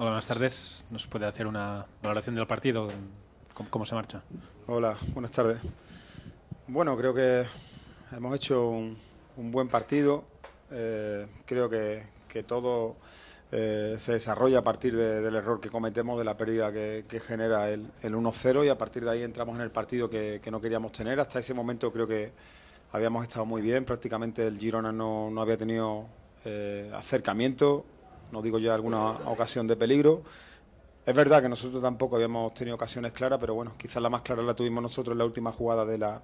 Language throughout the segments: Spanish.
Hola, buenas tardes. ¿Nos puede hacer una valoración del partido? ¿Cómo, se marcha? Hola, buenas tardes. Bueno, creo que hemos hecho un, buen partido. Eh, creo que, todo eh, se desarrolla a partir del error que cometemos, de la pérdida que, genera el, 1-0 y a partir de ahí entramos en el partido que, no queríamos tener. Hasta ese momento creo que habíamos estado muy bien, prácticamente el Girona no, había tenido eh, acercamiento, no digo ya alguna ocasión de peligro. Es verdad que nosotros tampoco habíamos tenido ocasiones claras, pero bueno, quizás la más clara la tuvimos nosotros en la última jugada de la,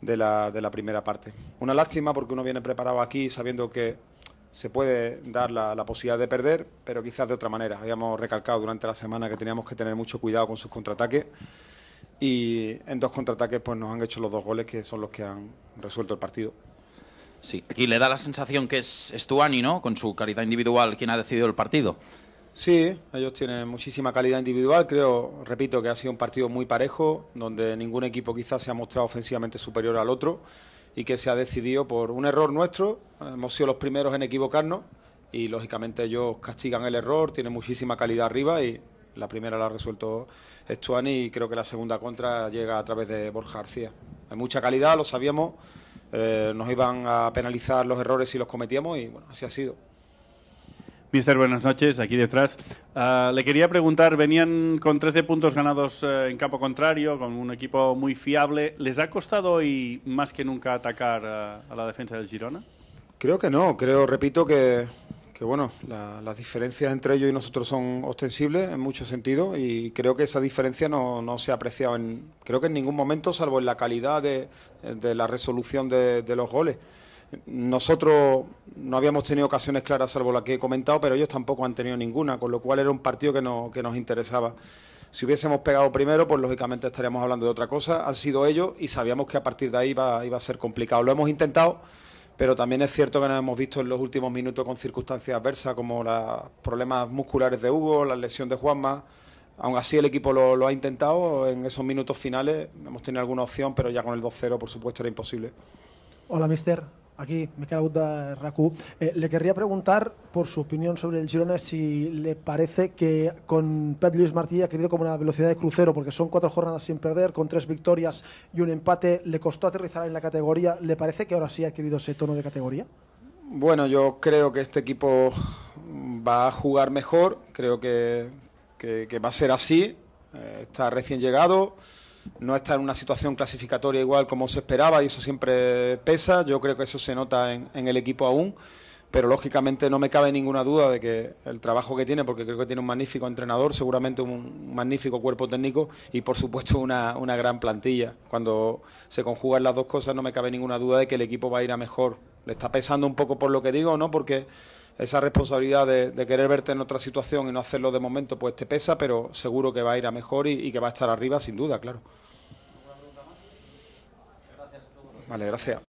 de la, de la primera parte. Una lástima porque uno viene preparado aquí sabiendo que se puede dar la, posibilidad de perder, pero quizás de otra manera. Habíamos recalcado durante la semana que teníamos que tener mucho cuidado con sus contraataques y en dos contraataques pues nos han hecho los dos goles que son los que han resuelto el partido. Sí, aquí le da la sensación que es Estuani, ¿no? Con su calidad individual quien ha decidido el partido. Sí, ellos tienen muchísima calidad individual. Creo, repito, que ha sido un partido muy parejo, donde ningún equipo quizás se ha mostrado ofensivamente superior al otro y que se ha decidido por un error nuestro. Hemos sido los primeros en equivocarnos y, lógicamente, ellos castigan el error, tienen muchísima calidad arriba y la primera la ha resuelto Estuani y creo que la segunda contra llega a través de Borja García. Hay mucha calidad, lo sabíamos eh, nos iban a penalizar los errores si los cometíamos y bueno, así ha sido. Mister, buenas noches, aquí detrás. Ah, le quería preguntar, venían con 13 puntos ganados eh, en campo contrario, con un equipo muy fiable. ¿Les ha costado hoy más que nunca atacar eh, a la defensa del Girona? Creo que no, creo, repito que que bueno, las diferencias entre ellos y nosotros son ostensibles en muchos sentidos y creo que esa diferencia no, se ha apreciado en, creo que en ningún momento, salvo en la calidad de, de la resolución de, los goles. Nosotros no habíamos tenido ocasiones claras, salvo la que he comentado, pero ellos tampoco han tenido ninguna, con lo cual era un partido que, nos interesaba. Si hubiésemos pegado primero, pues lógicamente estaríamos hablando de otra cosa. Han sido ellos y sabíamos que a partir de ahí iba, iba a ser complicado. Lo hemos intentado pero también es cierto que nos hemos visto en los últimos minutos con circunstancias adversas como los problemas musculares de Hugo, la lesión de Juanma. Aún así el equipo lo, ha intentado en esos minutos finales, hemos tenido alguna opción, pero ya con el 2-0 por supuesto era imposible. Hola, mister. Aquí, Miquel Aguda, RACU. Eh, le querría preguntar por su opinión sobre el Girona, si le parece que con Pep Luis Martí ha querido como una velocidad de crucero, porque son cuatro jornadas sin perder, con tres victorias y un empate, le costó aterrizar en la categoría. ¿Le parece que ahora sí ha querido ese tono de categoría? Bueno, yo creo que este equipo va a jugar mejor, creo que, que, va a ser así. Eh, está recién llegado no está en una situación clasificatoria igual como se esperaba y eso siempre pesa. Yo creo que eso se nota en, en, el equipo aún, pero lógicamente no me cabe ninguna duda de que el trabajo que tiene, porque creo que tiene un magnífico entrenador, seguramente un magnífico cuerpo técnico y por supuesto una, gran plantilla. Cuando se conjugan las dos cosas no me cabe ninguna duda de que el equipo va a ir a mejor. Le está pesando un poco por lo que digo, ¿no? Porque esa responsabilidad de, querer verte en otra situación y no hacerlo de momento, pues te pesa, pero seguro que va a ir a mejor y, y que va a estar arriba, sin duda, claro. Vale, gracias.